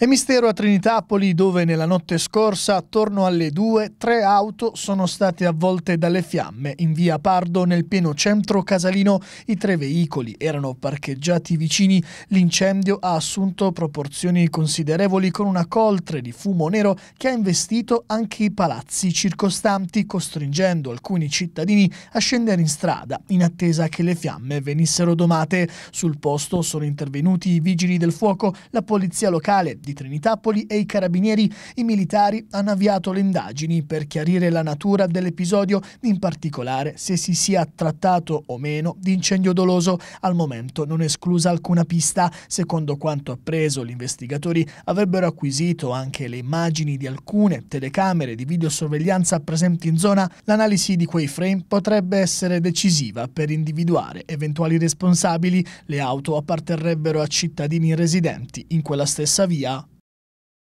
È mistero a Trinitapoli dove nella notte scorsa attorno alle 2 tre auto sono state avvolte dalle fiamme. In via Pardo nel pieno centro casalino i tre veicoli erano parcheggiati vicini. L'incendio ha assunto proporzioni considerevoli con una coltre di fumo nero che ha investito anche i palazzi circostanti costringendo alcuni cittadini a scendere in strada in attesa che le fiamme venissero domate. Sul posto sono intervenuti i vigili del fuoco, la polizia locale di Trinitapoli e i carabinieri, i militari hanno avviato le indagini per chiarire la natura dell'episodio, in particolare se si sia trattato o meno di incendio doloso. Al momento non è esclusa alcuna pista. Secondo quanto appreso, gli investigatori avrebbero acquisito anche le immagini di alcune telecamere di videosorveglianza presenti in zona. L'analisi di quei frame potrebbe essere decisiva per individuare eventuali responsabili. Le auto apparterrebbero a cittadini residenti in quella stessa via